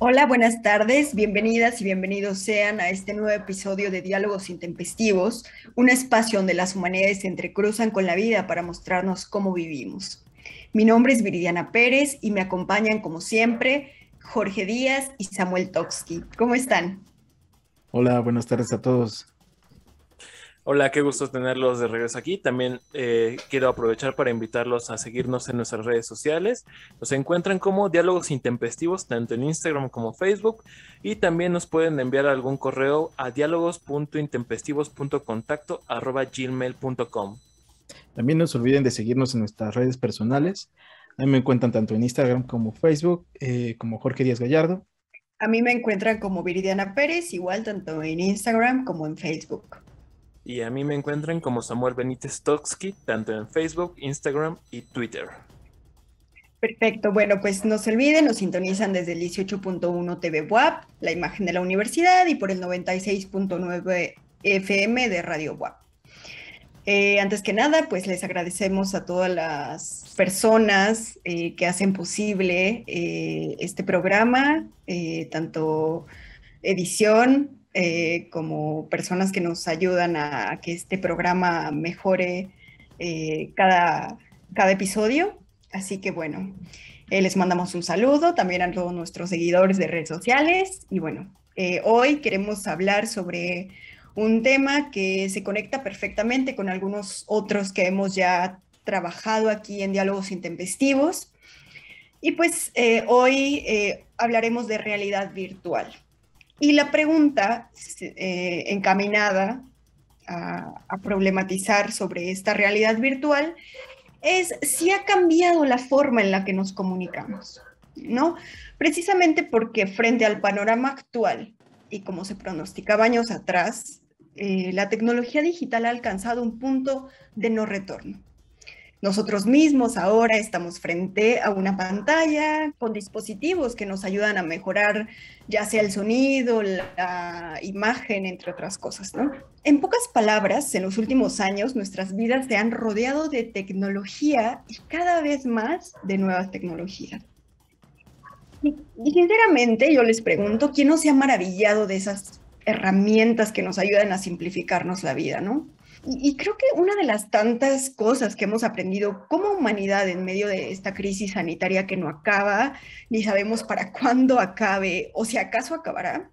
Hola, buenas tardes, bienvenidas y bienvenidos sean a este nuevo episodio de Diálogos Intempestivos, un espacio donde las humanidades se entrecruzan con la vida para mostrarnos cómo vivimos. Mi nombre es Viridiana Pérez y me acompañan como siempre Jorge Díaz y Samuel Toksky. ¿Cómo están? Hola, buenas tardes a todos. Hola, qué gusto tenerlos de regreso aquí. También eh, quiero aprovechar para invitarlos a seguirnos en nuestras redes sociales. Nos encuentran como Diálogos Intempestivos, tanto en Instagram como Facebook. Y también nos pueden enviar algún correo a diálogos.intempestivos.contacto.gmail.com. También no se olviden de seguirnos en nuestras redes personales. A mí me encuentran tanto en Instagram como Facebook, eh, como Jorge Díaz Gallardo. A mí me encuentran como Viridiana Pérez, igual tanto en Instagram como en Facebook y a mí me encuentran como Samuel Benítez Toksky, tanto en Facebook, Instagram y Twitter. Perfecto, bueno, pues no se olviden, nos sintonizan desde el 18.1 TV WAP, la imagen de la universidad, y por el 96.9 FM de Radio WAP. Eh, antes que nada, pues les agradecemos a todas las personas eh, que hacen posible eh, este programa, tanto edición, eh, como personas que nos ayudan a, que este programa mejore eh, cada, cada episodio. Así que bueno, eh, les mandamos un saludo también a todos nuestros seguidores de redes sociales. Y bueno, hoy queremos hablar sobre un tema que se conecta perfectamente con algunos otros que hemos ya trabajado aquí en Diálogos Intempestivos. Y pues hoy hablaremos de realidad virtual. Y la pregunta eh, encaminada a, problematizar sobre esta realidad virtual es si ha cambiado la forma en la que nos comunicamos, ¿no? Precisamente porque frente al panorama actual y como se pronosticaba años atrás, eh, la tecnología digital ha alcanzado un punto de no retorno. Nosotros mismos ahora estamos frente a una pantalla con dispositivos que nos ayudan a mejorar ya sea el sonido, la imagen, entre otras cosas, ¿no? En pocas palabras, en los últimos años nuestras vidas se han rodeado de tecnología y cada vez más de nuevas tecnologías. Y, sinceramente yo les pregunto, ¿quién no se ha maravillado de esas herramientas que nos ayudan a simplificarnos la vida, ¿no? Y, creo que una de las tantas cosas que hemos aprendido como humanidad en medio de esta crisis sanitaria que no acaba, ni sabemos para cuándo acabe o si acaso acabará,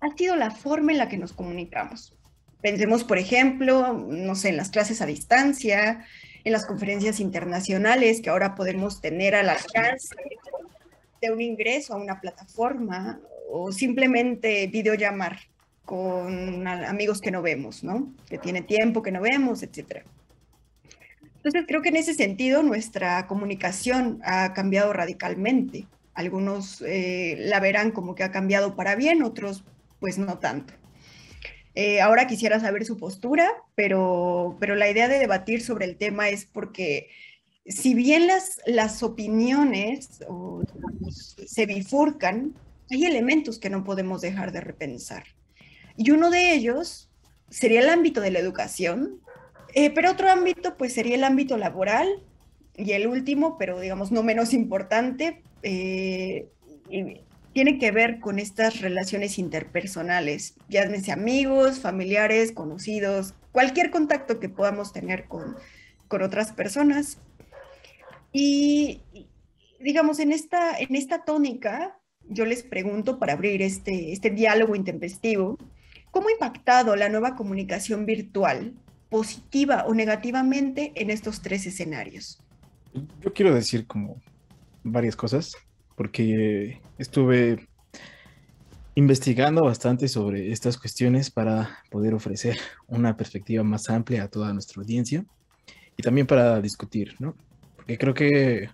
ha sido la forma en la que nos comunicamos. Pensemos, por ejemplo, no sé, en las clases a distancia, en las conferencias internacionales que ahora podemos tener a la alcance de un ingreso a una plataforma o simplemente videollamar con amigos que no vemos, ¿no? Que tiene tiempo que no vemos, etcétera. Entonces, creo que en ese sentido nuestra comunicación ha cambiado radicalmente. Algunos eh, la verán como que ha cambiado para bien, otros pues no tanto. Eh, ahora quisiera saber su postura, pero, la idea de debatir sobre el tema es porque si bien las, las opiniones se bifurcan, hay elementos que no podemos dejar de repensar. Y uno de ellos sería el ámbito de la educación, eh, pero otro ámbito pues sería el ámbito laboral y el último, pero digamos no menos importante, eh, tiene que ver con estas relaciones interpersonales, Ya sea amigos, familiares, conocidos, cualquier contacto que podamos tener con, otras personas. Y digamos, en esta, en esta tónica, yo les pregunto para abrir este, este diálogo intempestivo, ¿Cómo ha impactado la nueva comunicación virtual positiva o negativamente en estos tres escenarios? Yo quiero decir como varias cosas, porque estuve investigando bastante sobre estas cuestiones para poder ofrecer una perspectiva más amplia a toda nuestra audiencia y también para discutir, ¿no? Porque creo que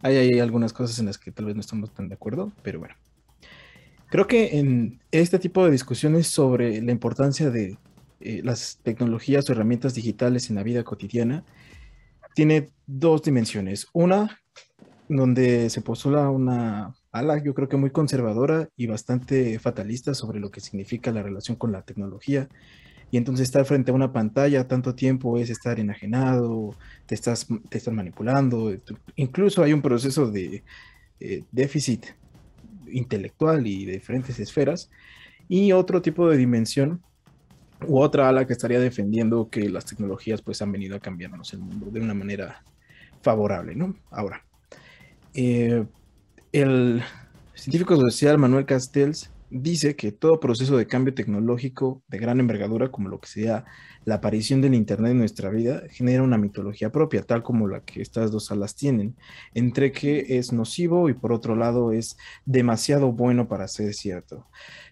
hay, hay algunas cosas en las que tal vez no estamos tan de acuerdo, pero bueno. Creo que en este tipo de discusiones sobre la importancia de eh, las tecnologías o herramientas digitales en la vida cotidiana tiene dos dimensiones. Una, donde se postula una ala, yo creo que muy conservadora y bastante fatalista sobre lo que significa la relación con la tecnología. Y entonces estar frente a una pantalla tanto tiempo es estar enajenado, te, estás, te están manipulando. Incluso hay un proceso de eh, déficit intelectual y de diferentes esferas. Y otro tipo de dimensión u otra ala que estaría defendiendo que las tecnologías pues han venido a cambiarnos el mundo de una manera favorable, ¿no? Ahora, eh, el científico social Manuel Castells dice que todo proceso de cambio tecnológico de gran envergadura, como lo que sea la aparición del Internet en nuestra vida, genera una mitología propia, tal como la que estas dos alas tienen, entre que es nocivo y por otro lado es demasiado bueno para ser cierto.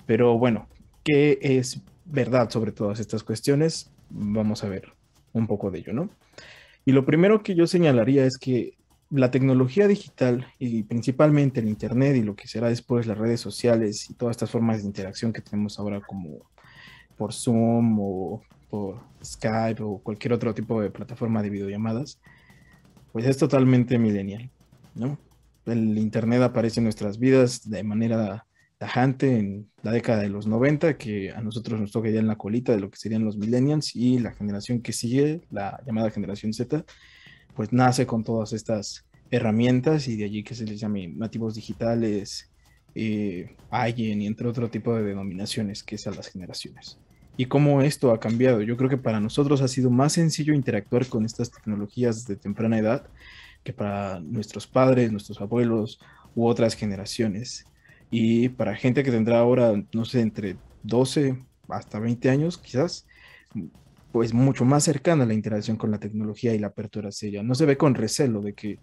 Pero bueno, ¿qué es verdad sobre todas estas cuestiones? Vamos a ver un poco de ello, ¿no? Y lo primero que yo señalaría es que la tecnología digital y principalmente el Internet y lo que será después las redes sociales y todas estas formas de interacción que tenemos ahora como por Zoom o por Skype o cualquier otro tipo de plataforma de videollamadas, pues es totalmente millennial, ¿no? El Internet aparece en nuestras vidas de manera tajante en la década de los 90, que a nosotros nos toca ya en la colita de lo que serían los millennials y la generación que sigue, la llamada generación Z, pues nace con todas estas herramientas y de allí que se les llame nativos digitales, eh, alguien y entre otro tipo de denominaciones que es a las generaciones. Y cómo esto ha cambiado. Yo creo que para nosotros ha sido más sencillo interactuar con estas tecnologías de temprana edad que para nuestros padres, nuestros abuelos u otras generaciones. Y para gente que tendrá ahora, no sé, entre 12 hasta 20 años quizás, pues mucho más cercana la interacción con la tecnología y la apertura hacia ella. No se ve con recelo de que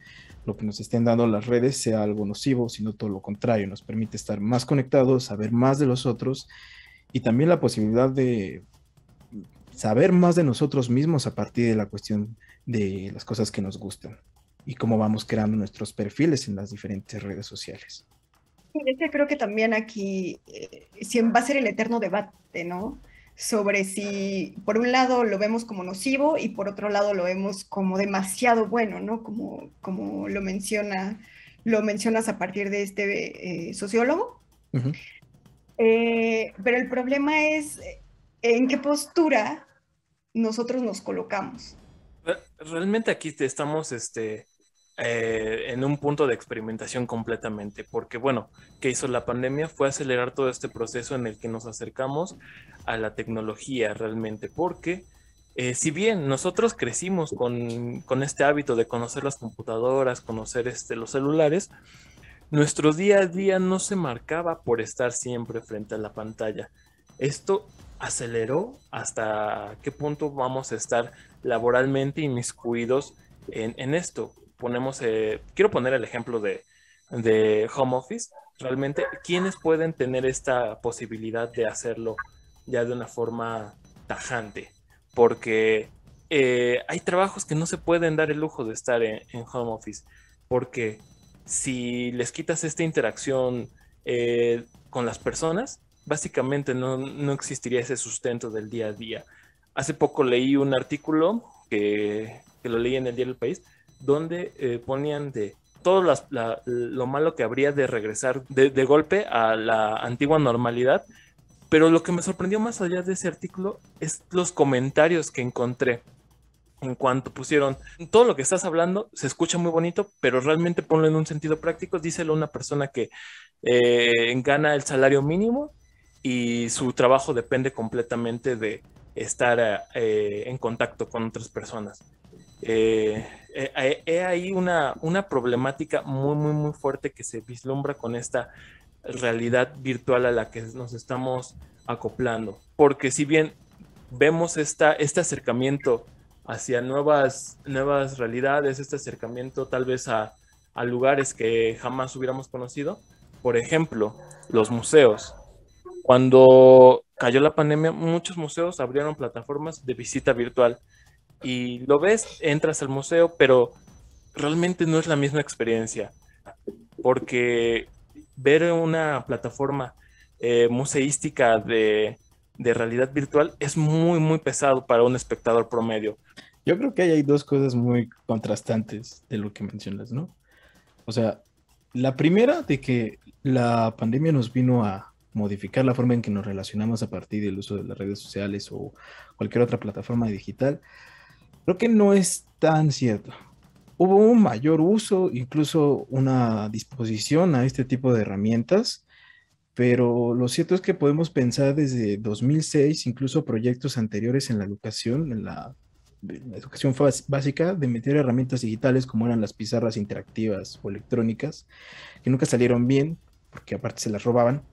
lo que nos estén dando las redes sea algo nocivo, sino todo lo contrario, nos permite estar más conectados, saber más de los otros y también la posibilidad de saber más de nosotros mismos a partir de la cuestión de las cosas que nos gustan y cómo vamos creando nuestros perfiles en las diferentes redes sociales. Sí, creo que también aquí eh, va a ser el eterno debate, ¿no? sobre si por un lado lo vemos como nocivo y por otro lado lo vemos como demasiado bueno, ¿no? Como, como lo, menciona, lo mencionas a partir de este eh, sociólogo. Eh, pero el problema es eh, en qué postura nosotros nos colocamos. Realmente aquí estamos este, eh, en un punto de experimentación completamente, porque bueno, ¿qué hizo la pandemia? Fue acelerar todo este proceso en el que nos acercamos a la tecnología realmente, porque eh, si bien nosotros crecimos con, este hábito de conocer las computadoras, conocer este, los celulares, nuestro día a día no se marcaba por estar siempre frente a la pantalla. Esto aceleró hasta qué punto vamos a estar laboralmente inmiscuidos en, en esto ponemos, eh, quiero poner el ejemplo de, home office, realmente, ¿quiénes pueden tener esta posibilidad de hacerlo ya de una forma tajante? Porque eh, hay trabajos que no se pueden dar el lujo de estar en, home office, porque si les quitas esta interacción eh, con las personas, básicamente no, existiría ese sustento del día a día. Hace poco leí un artículo que, lo leí en el Día del País, donde eh, ponían de todo lo malo que habría de regresar de, golpe a la antigua normalidad. Pero lo que me sorprendió más allá de ese artículo es los comentarios que encontré. En cuanto pusieron, todo lo que estás hablando se escucha muy bonito, pero realmente ponlo en un sentido práctico. Díselo a una persona que eh, gana el salario mínimo y su trabajo depende completamente de estar eh, en contacto con otras personas. Eh, eh, hay eh, una, una problemática muy, muy, muy fuerte que se vislumbra con esta realidad virtual a la que nos estamos acoplando. Porque si bien vemos esta, este acercamiento hacia nuevas, nuevas realidades, este acercamiento tal vez a lugares que jamás hubiéramos conocido, por ejemplo, los museos. Cuando cayó la pandemia, muchos museos abrieron plataformas de visita virtual y lo ves, entras al museo, pero realmente no es la misma experiencia, porque ver una plataforma eh, museística de, de, realidad virtual es muy, muy pesado para un espectador promedio. Yo creo que hay dos cosas muy contrastantes de lo que mencionas, ¿no? O sea, la primera de que la pandemia nos vino a modificar la forma en que nos relacionamos a partir del uso de las redes sociales o cualquier otra plataforma digital, Creo que no es tan cierto. Hubo un mayor uso, incluso una disposición a este tipo de herramientas, pero lo cierto es que podemos pensar desde 2006, incluso proyectos anteriores en la educación, en la, educación básica, de meter herramientas digitales como eran las pizarras interactivas o electrónicas, que nunca salieron bien, porque aparte se las robaban,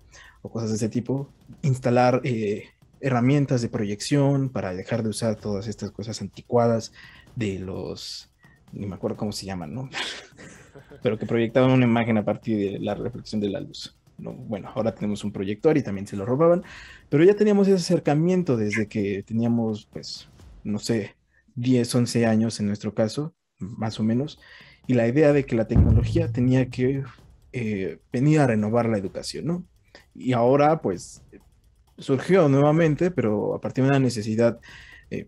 o cosas de ese tipo, instalar eh, herramientas de proyección para dejar de usar todas estas cosas anticuadas de los, ni me acuerdo cómo se llaman, ¿no? Pero que proyectaban una imagen a partir de la reflexión de la luz. ¿no? Bueno, ahora tenemos un proyector y también se lo robaban, pero ya teníamos ese acercamiento desde que teníamos, pues, no sé, 10, 11 años en nuestro caso, más o menos, y la idea de que la tecnología tenía que eh, venir a renovar la educación, ¿no? Y ahora, pues, surgió nuevamente, pero a partir de una necesidad, eh,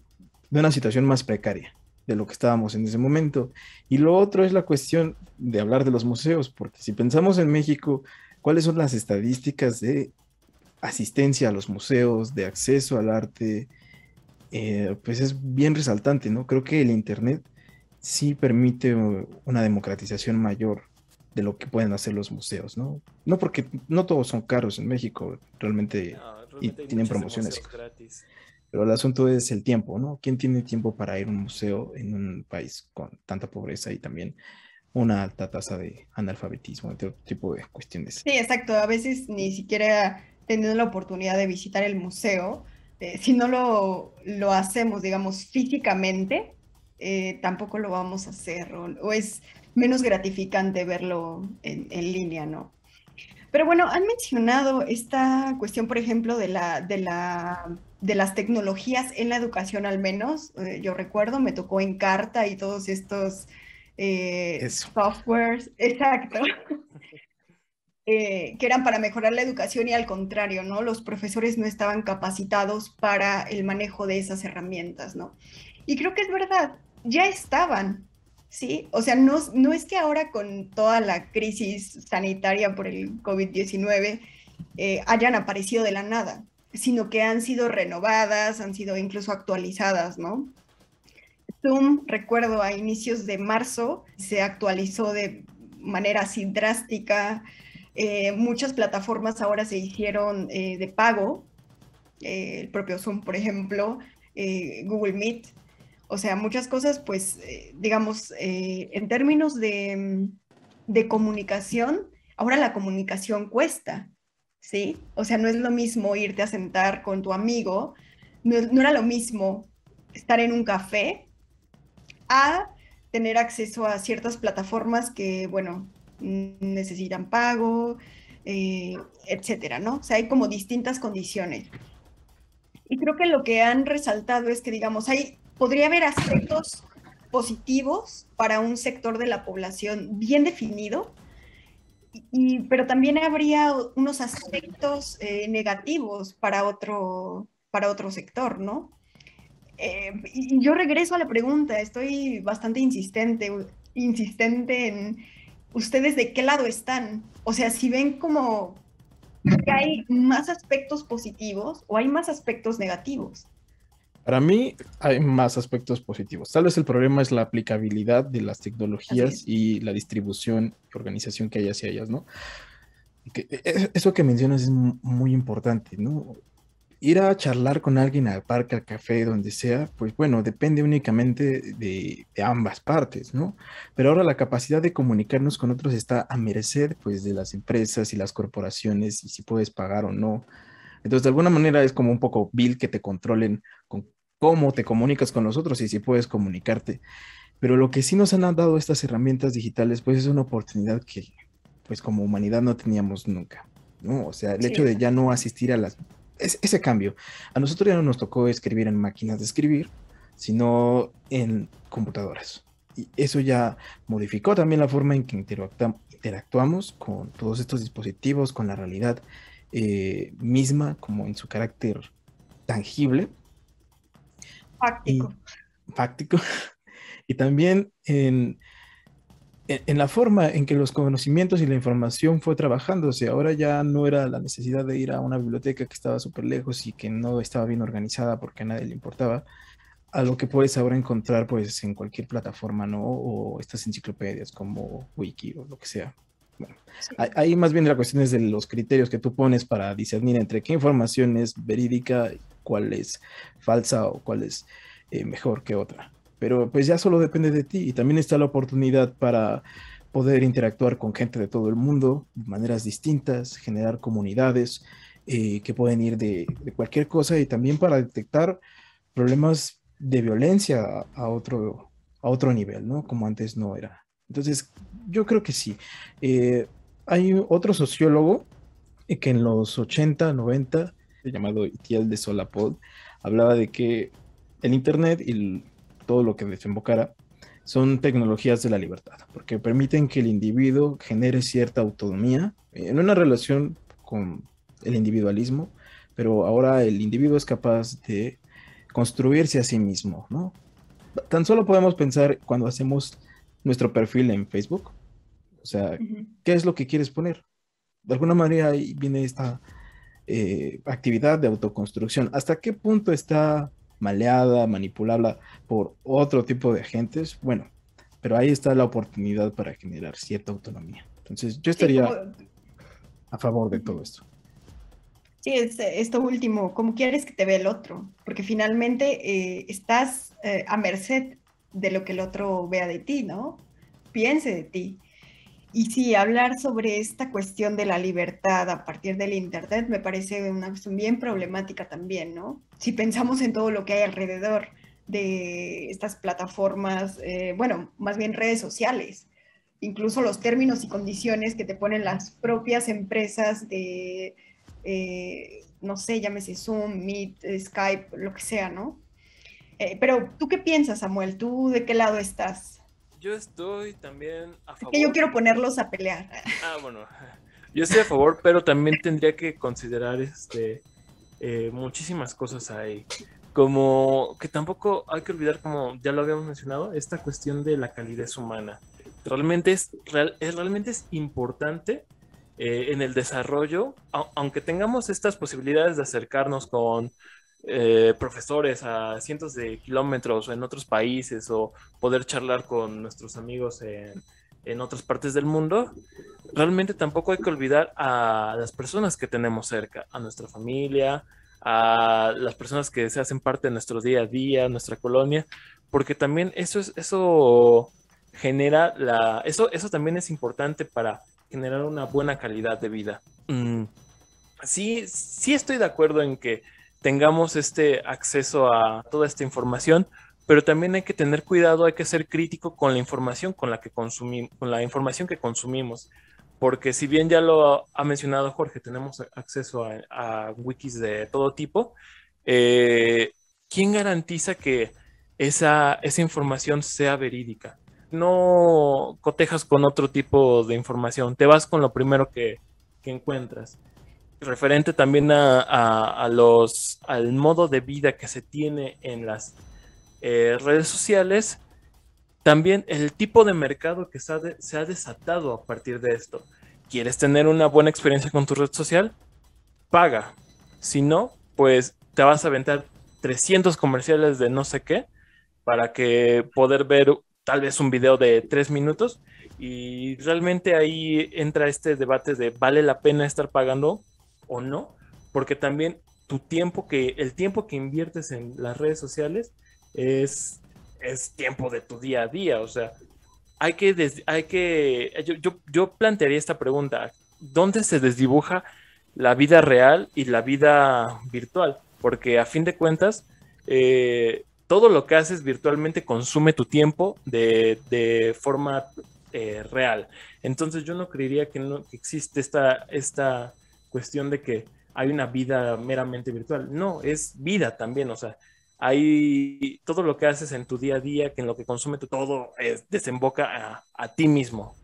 de una situación más precaria de lo que estábamos en ese momento. Y lo otro es la cuestión de hablar de los museos, porque si pensamos en México, ¿cuáles son las estadísticas de asistencia a los museos, de acceso al arte? Eh, pues es bien resaltante, ¿no? Creo que el Internet sí permite eh, una democratización mayor de lo que pueden hacer los museos, ¿no? No porque no todos son caros en México, realmente y tienen promociones. Gratis. Pero el asunto es el tiempo, ¿no? ¿Quién tiene tiempo para ir a un museo en un país con tanta pobreza y también una alta tasa de analfabetismo, y otro tipo de cuestiones? Sí, exacto. A veces ni siquiera teniendo la oportunidad de visitar el museo, eh, si no lo, hacemos, digamos, físicamente, eh, tampoco lo vamos a hacer o, es menos gratificante verlo en línea, ¿no? Pero bueno, han mencionado esta cuestión, por ejemplo, de la, de la de las tecnologías en la educación al menos. Eh, yo recuerdo, me tocó en carta y todos estos eh, softwares, exacto, eh, que eran para mejorar la educación y al contrario, ¿no? Los profesores no estaban capacitados para el manejo de esas herramientas, ¿no? Y creo que es verdad, ya estaban, ¿sí? O sea, no, es que ahora con toda la crisis sanitaria por el COVID-19 eh, hayan aparecido de la nada, sino que han sido renovadas, han sido incluso actualizadas, ¿no? Zoom, recuerdo, a inicios de marzo se actualizó de manera así drástica. Eh, muchas plataformas ahora se hicieron eh, de pago, el propio Zoom, por ejemplo, Google Meet, o sea, muchas cosas, pues, eh, digamos, eh, en términos mm, de, comunicación, ahora la comunicación cuesta, ¿sí? O sea, no es lo mismo irte a sentar con tu amigo, no, era lo mismo estar en un café a tener acceso a ciertas plataformas que, bueno, necesitan pago, eh, etcétera, ¿no? O sea, hay como distintas condiciones. Y creo que lo que han resaltado es que, digamos, hay podría haber aspectos positivos para un sector de la población bien definido, pero también habría unos aspectos eh, negativos para otro, para otro sector, ¿no? Eh, y yo regreso a la pregunta, estoy bastante insistente, insistente en ustedes de qué lado están. O sea, si ven como que hay más aspectos positivos o hay más aspectos negativos. Para mí hay más aspectos positivos. Tal vez el problema es la aplicabilidad de las tecnologías y la distribución y organización que hay hacia ellas, ¿no? Que e, e, eso que mencionas es muy importante, ¿no? Ir a charlar con alguien al parque, al café, donde sea, pues bueno, depende únicamente de, ambas partes, ¿no? Pero ahora la capacidad de comunicarnos con otros está a merecer, pues, de las empresas y las corporaciones y si puedes pagar o no. Entonces, de alguna manera es como un poco vil que te controlen con cómo te comunicas con nosotros y si puedes comunicarte. Pero lo que sí nos han dado estas herramientas digitales, pues es una oportunidad que, pues como humanidad no teníamos nunca, ¿no? O sea, el hecho de ya no asistir a las... ese cambio. A nosotros ya no nos tocó escribir en máquinas de escribir, sino en computadoras. Y eso ya modificó también la forma en que interactuamos con todos estos dispositivos, con la realidad eh, misma, como en su carácter tangible Fáctico. Y, mm, Y también en, la forma en que los conocimientos y la información fue trabajándose. Ahora ya no era la necesidad de ir a una biblioteca que estaba súper lejos y que no estaba bien organizada porque a nadie le importaba, a lo que puedes ahora encontrar pues en cualquier plataforma, ¿no? O estas enciclopedias como Wiki o lo que sea. Bueno, ahí más bien la cuestión es de los criterios que tú pones para discernir entre qué información es verídica cuál es falsa o cuál es eh, mejor que otra. Pero pues ya solo depende de ti y también está la oportunidad para poder interactuar con gente de todo el mundo de maneras distintas, generar comunidades eh, que pueden ir de, cualquier cosa y también para detectar problemas de violencia a, otro, a otro nivel, ¿no? Como antes no era. Entonces, yo creo que sí. Eh, hay otro sociólogo que en los 80, 90 llamado Itiel de Solapod, hablaba de que el Internet y todo lo que desembocara son tecnologías de la libertad, porque permiten que el individuo genere cierta autonomía eh, en una relación con el individualismo, pero ahora el individuo es capaz de construirse a sí mismo, ¿no? Tan solo podemos pensar cuando hacemos nuestro perfil en Facebook, o sea, ¿qué es lo que quieres poner? De alguna manera ahí viene esta... Eh, actividad de autoconstrucción. ¿Hasta qué punto está maleada, manipulada por otro tipo de agentes? Bueno, pero ahí está la oportunidad para generar cierta autonomía. Entonces, yo estaría a favor de todo esto. Sí, es esto último, cómo quieres que te vea el otro, porque finalmente eh, estás eh, a merced de lo que el otro vea de ti, ¿no? Piense de ti. Y sí, hablar sobre esta cuestión de la libertad a partir del Internet me parece una cuestión bien problemática también, ¿no? Si pensamos en todo lo que hay alrededor de estas plataformas, eh, bueno, más bien redes sociales, incluso los términos y condiciones que te ponen las propias empresas de, eh, no sé, llámese Zoom, Meet, Skype, lo que sea, ¿no? Eh, pero tú qué piensas, Samuel, tú de qué lado estás? Yo estoy también a favor. Es que yo quiero ponerlos a pelear. Ah, bueno. Yo estoy a favor, pero también tendría que considerar este eh, muchísimas cosas ahí. Como que tampoco hay que olvidar, como ya lo habíamos mencionado, esta cuestión de la calidez humana. Realmente es, real, es realmente es importante eh, en el desarrollo, aunque tengamos estas posibilidades de acercarnos con eh, profesores a cientos de kilómetros en otros países o poder charlar con nuestros amigos en, otras partes del mundo, realmente tampoco hay que olvidar a las personas que tenemos cerca, a nuestra familia, a las personas que se hacen parte de nuestro día a día, nuestra colonia, porque también eso es, eso genera la, eso, eso también es importante para generar una buena calidad de vida. Mm. Sí, sí estoy de acuerdo en que tengamos este acceso a toda esta información, pero también hay que tener cuidado, hay que ser crítico con la información con la que consumimos, con la información que consumimos, porque si bien ya lo ha mencionado Jorge, tenemos acceso a, wikis de todo tipo, eh, ¿quién garantiza que esa, información sea verídica? No cotejas con otro tipo de información, te vas con lo primero que, que encuentras referente también a, los, al modo de vida que se tiene en las eh, redes sociales, también el tipo de mercado que se ha, desatado a partir de esto. ¿Quieres tener una buena experiencia con tu red social? Paga. Si no, pues te vas a aventar 300 comerciales de no sé qué para que poder ver tal vez un video de tres minutos y realmente ahí entra este debate de vale la pena estar pagando o no, porque también tu tiempo que, el tiempo que inviertes en las redes sociales es, es tiempo de tu día a día, o sea, hay que, hay que, yo, plantearía esta pregunta, ¿dónde se desdibuja la vida real y la vida virtual? Porque a fin de cuentas, eh, todo lo que haces virtualmente consume tu tiempo de, forma eh, real. Entonces yo no creería que, no, existe esta, esta cuestión de que hay una vida meramente virtual. No, es vida también, o sea, hay todo lo que haces en tu día a día, que en lo que consume todo desemboca a, ti mismo.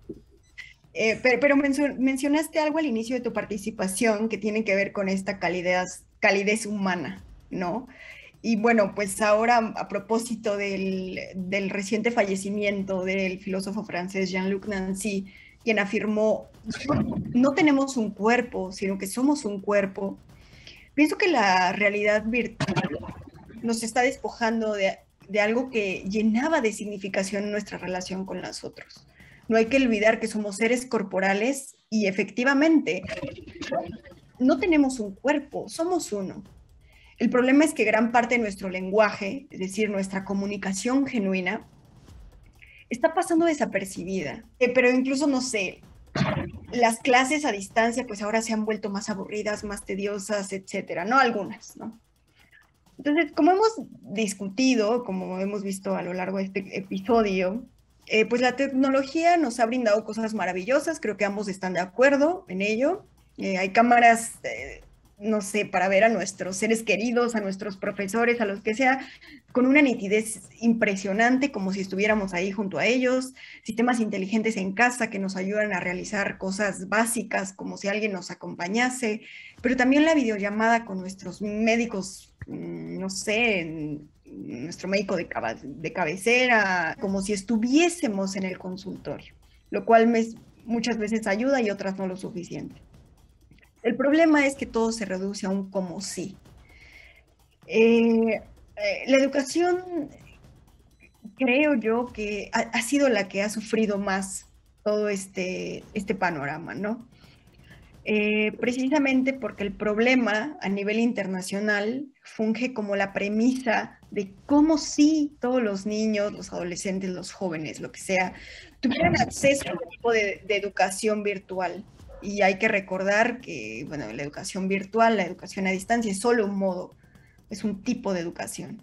Eh, pero, mencionaste algo al inicio de tu participación que tiene que ver con esta calidez, calidez humana, ¿no? Y bueno, pues ahora a propósito del, del reciente fallecimiento del filósofo francés Jean-Luc Nancy, quien afirmó, no tenemos un cuerpo, sino que somos un cuerpo, pienso que la realidad virtual nos está despojando de, de algo que llenaba de significación nuestra relación con los otros. No hay que olvidar que somos seres corporales y efectivamente no tenemos un cuerpo, somos uno. El problema es que gran parte de nuestro lenguaje, es decir, nuestra comunicación genuina, está pasando desapercibida. Eh, pero incluso, no sé, las clases a distancia, pues ahora se han vuelto más aburridas, más tediosas, etcétera, ¿no? Algunas, ¿no? Entonces, como hemos discutido, como hemos visto a lo largo de este episodio, eh, pues la tecnología nos ha brindado cosas maravillosas, creo que ambos están de acuerdo en ello. Eh, hay cámaras no sé, para ver a nuestros seres queridos, a nuestros profesores, a los que sea, con una nitidez impresionante, como si estuviéramos ahí junto a ellos, sistemas inteligentes en casa que nos ayudan a realizar cosas básicas, como si alguien nos acompañase, pero también la videollamada con nuestros médicos, mm, no sé, nuestro médico de, cabecera, como si estuviésemos en el consultorio, lo cual me, muchas veces ayuda y otras no lo suficiente. El problema es que todo se reduce a un como sí. Eh, eh, la educación, creo yo, que ha, sido la que ha sufrido más todo este, este panorama, ¿no? Eh, precisamente porque el problema a nivel internacional funge como la premisa de cómo si todos los niños, los adolescentes, los jóvenes, lo que sea, tuvieran acceso a un tipo de educación virtual y hay que recordar que bueno, la educación virtual, la educación a distancia es solo un modo, es un tipo de educación.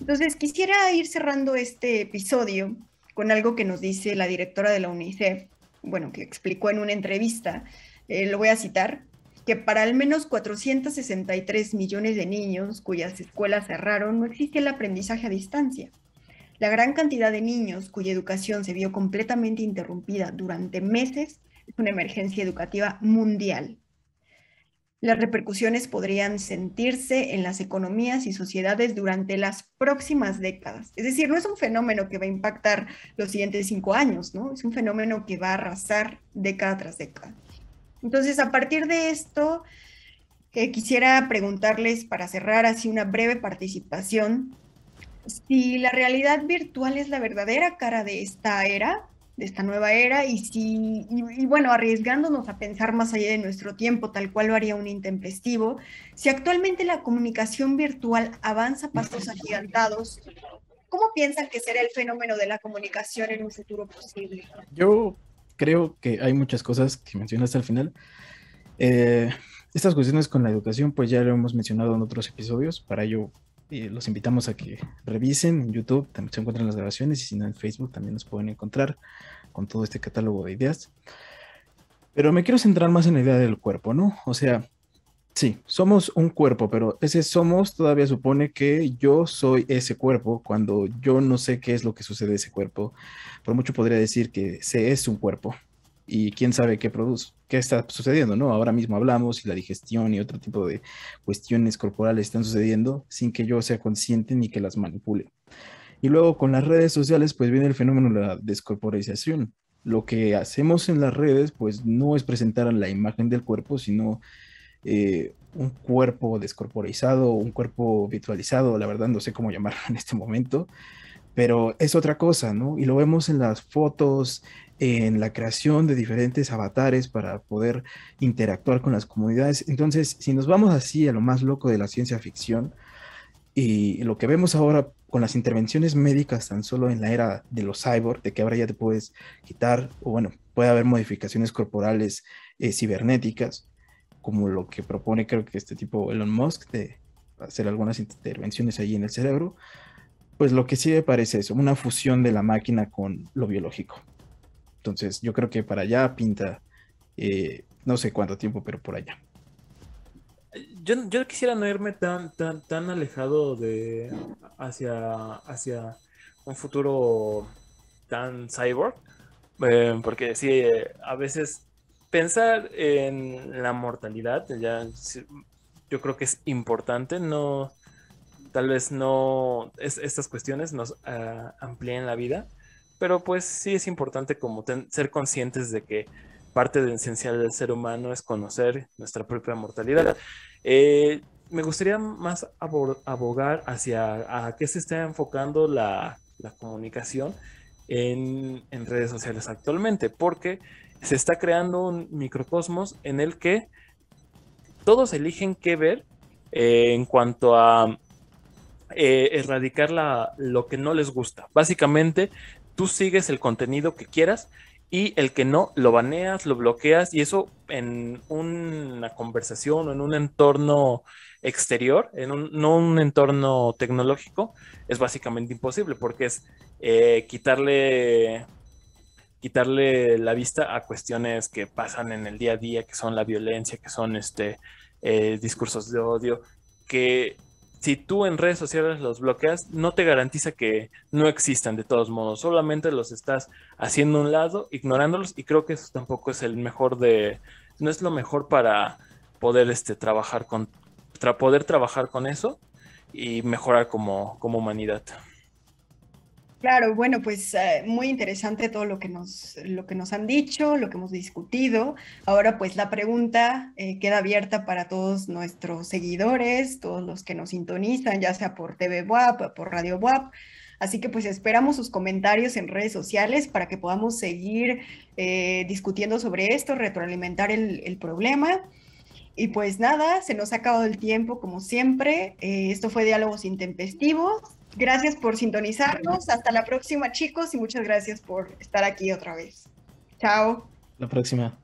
Entonces, quisiera ir cerrando este episodio con algo que nos dice la directora de la UNICEF, bueno, que explicó en una entrevista, eh, lo voy a citar, que para al menos 463 millones de niños cuyas escuelas cerraron no existe el aprendizaje a distancia. La gran cantidad de niños cuya educación se vio completamente interrumpida durante meses es una emergencia educativa mundial. Las repercusiones podrían sentirse en las economías y sociedades durante las próximas décadas. Es decir, no es un fenómeno que va a impactar los siguientes cinco años, ¿no? Es un fenómeno que va a arrasar década tras década. Entonces, a partir de esto, eh, quisiera preguntarles para cerrar así una breve participación, si la realidad virtual es la verdadera cara de esta era de esta nueva era y, si, y, bueno, arriesgándonos a pensar más allá de nuestro tiempo, tal cual lo haría un intempestivo, si actualmente la comunicación virtual avanza pasos agigantados, ¿cómo piensan que será el fenómeno de la comunicación en un futuro posible? Yo creo que hay muchas cosas que mencionaste al final. Eh, estas cuestiones con la educación, pues ya lo hemos mencionado en otros episodios, para ello y eh, los invitamos a que revisen en YouTube, también se encuentran las grabaciones y si no en Facebook también nos pueden encontrar con todo este catálogo de ideas. Pero me quiero centrar más en la idea del cuerpo, ¿no? O sea, sí, somos un cuerpo, pero ese somos todavía supone que yo soy ese cuerpo cuando yo no sé qué es lo que sucede ese cuerpo. Por mucho podría decir que se es un cuerpo, y quién sabe qué produce, qué está sucediendo, ¿no? Ahora mismo hablamos y la digestión y otro tipo de cuestiones corporales están sucediendo sin que yo sea consciente ni que las manipule. Y luego con las redes sociales, pues viene el fenómeno de la descorporización. Lo que hacemos en las redes, pues no es presentar la imagen del cuerpo, sino eh, un cuerpo descorporizado, un cuerpo virtualizado, la verdad no sé cómo llamarlo en este momento, pero es otra cosa, ¿no? Y lo vemos en las fotos, en la creación de diferentes avatares para poder interactuar con las comunidades. Entonces, si nos vamos así a lo más loco de la ciencia ficción y lo que vemos ahora con las intervenciones médicas tan solo en la era de los cyborg, de que ahora ya te puedes quitar, o bueno, puede haber modificaciones corporales eh, cibernéticas, como lo que propone creo que este tipo Elon Musk de hacer algunas intervenciones allí en el cerebro, pues lo que sí me parece es una fusión de la máquina con lo biológico. Entonces yo creo que para allá pinta, eh, no sé cuánto tiempo, pero por allá. Yo, yo quisiera no irme tan, tan, tan alejado de hacia, un futuro tan cyborg, eh, porque sí, eh, a veces pensar en la mortalidad, ya, yo creo que es importante, no, tal vez no estas cuestiones nos ah, amplíen la vida, pero pues sí es importante como ser conscientes de que parte de esencial del ser humano es conocer nuestra propia mortalidad. Eh, me gustaría más abogar hacia a qué se está enfocando la, comunicación en, redes sociales actualmente, porque se está creando un microcosmos en el que todos eligen qué ver eh, en cuanto a eh, erradicar la, lo que no les gusta. Básicamente, tú sigues el contenido que quieras y el que no, lo baneas, lo bloqueas y eso en una conversación o en un entorno exterior, en un, no un entorno tecnológico, es básicamente imposible porque es eh, quitarle quitarle la vista a cuestiones que pasan en el día a día, que son la violencia, que son este eh, discursos de odio, que si tú en redes sociales los bloqueas, no te garantiza que no existan de todos modos, solamente los estás haciendo a un lado, ignorándolos y creo que eso tampoco es el mejor de, no es lo mejor para poder este, trabajar con, para poder trabajar con eso y mejorar como, como humanidad. Claro, bueno, pues eh, muy interesante todo lo que, nos, lo que nos han dicho, lo que hemos discutido. Ahora pues la pregunta eh, queda abierta para todos nuestros seguidores, todos los que nos sintonizan, ya sea por TV WAP, por Radio WAP. Así que pues esperamos sus comentarios en redes sociales para que podamos seguir eh, discutiendo sobre esto, retroalimentar el, problema. Y pues nada, se nos ha acabado el tiempo como siempre. esto fue Diálogos Intempestivos. Gracias por sintonizarnos. Hasta la próxima, chicos, y muchas gracias por estar aquí otra vez. Chao. La próxima.